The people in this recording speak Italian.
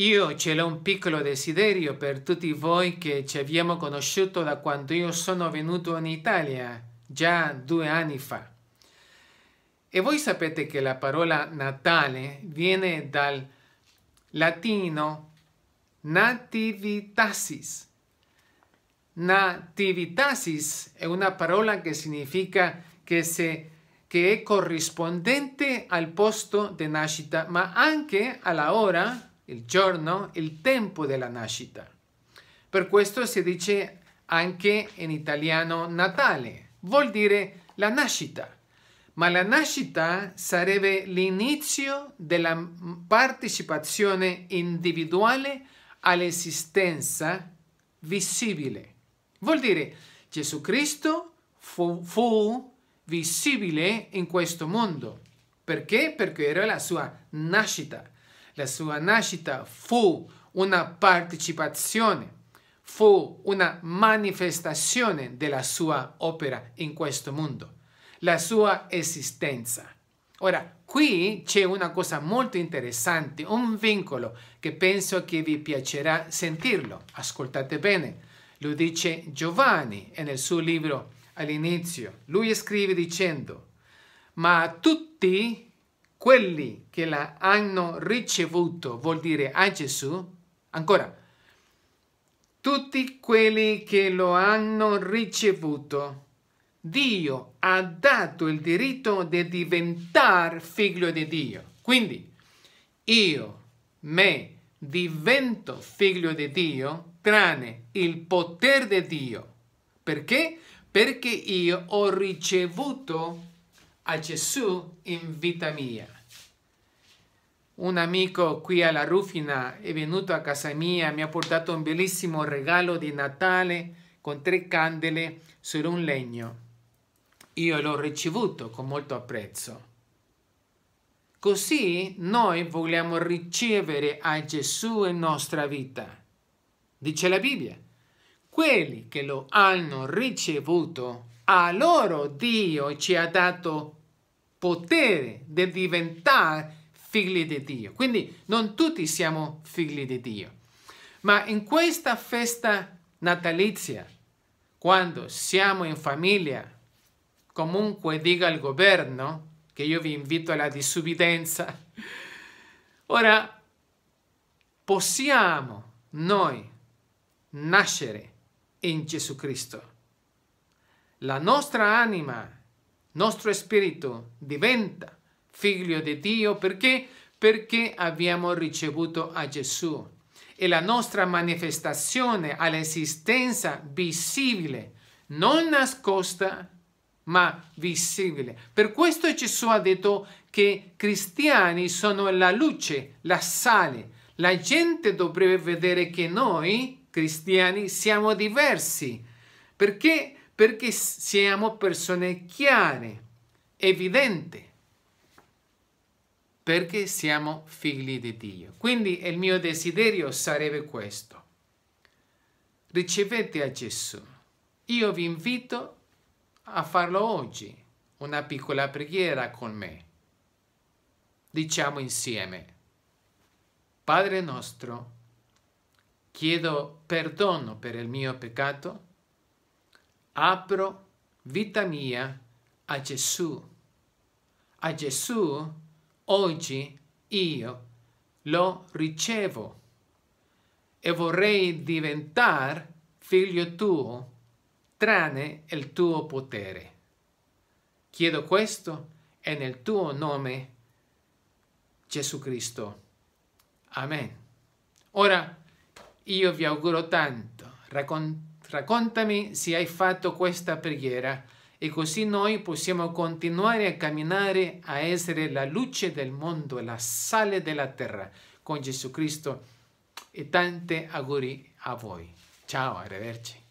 Io ce l'ho un piccolo desiderio per tutti voi che ci abbiamo conosciuto da quando io sono venuto in Italia, già due anni fa. E voi sapete che la parola Natale viene dal latino nativitasis. Nativitasis è una parola che significa che, se, che è corrispondente al posto di nascita, ma anche alla ora il giorno, il tempo della nascita. Per questo si dice anche in italiano Natale, vuol dire la nascita. Ma la nascita sarebbe l'inizio della partecipazione individuale all'esistenza visibile. Vuol dire Gesù Cristo fu, fu visibile in questo mondo. Perché? Perché era la sua nascita. La sua nascita fu una partecipazione, fu una manifestazione della sua opera in questo mondo, la sua esistenza. Ora, qui c'è una cosa molto interessante, un vincolo che penso che vi piacerà sentirlo. Ascoltate bene, lo dice Giovanni nel suo libro all'inizio. Lui scrive dicendo, ma tutti quelli che la hanno ricevuto, vuol dire a Gesù, ancora, tutti quelli che lo hanno ricevuto, Dio ha dato il diritto di diventare figlio di Dio. Quindi io me divento figlio di Dio tranne il potere di Dio. Perché? Perché io ho ricevuto a Gesù in vita mia. Un amico qui alla Rufina è venuto a casa mia, mi ha portato un bellissimo regalo di Natale con tre candele su un legno. Io l'ho ricevuto con molto apprezzo. Così noi vogliamo ricevere a Gesù in nostra vita. Dice la Bibbia, quelli che lo hanno ricevuto, a loro Dio ci ha dato potere di diventare figli di Dio. Quindi non tutti siamo figli di Dio. Ma in questa festa natalizia, quando siamo in famiglia, comunque dica il governo, che io vi invito alla disubbidenza, ora possiamo noi nascere in Gesù Cristo. La nostra anima nostro spirito diventa figlio di Dio perché? Perché abbiamo ricevuto a Gesù e la nostra manifestazione all'esistenza visibile, non nascosta, ma visibile. Per questo Gesù ha detto che cristiani sono la luce, la sale. La gente dovrebbe vedere che noi cristiani siamo diversi, perché perché siamo persone chiare, evidente, perché siamo figli di Dio. Quindi il mio desiderio sarebbe questo. Ricevete a Gesù. Io vi invito a farlo oggi, una piccola preghiera con me. Diciamo insieme, Padre nostro, chiedo perdono per il mio peccato Apro vita mia a Gesù. A Gesù oggi io lo ricevo e vorrei diventare figlio tuo tranne il tuo potere. Chiedo questo e nel tuo nome, Gesù Cristo. Amen. Ora io vi auguro tanto, raccontate raccontami se hai fatto questa preghiera e così noi possiamo continuare a camminare a essere la luce del mondo, la sale della terra con Gesù Cristo e tante auguri a voi. Ciao, arrivederci.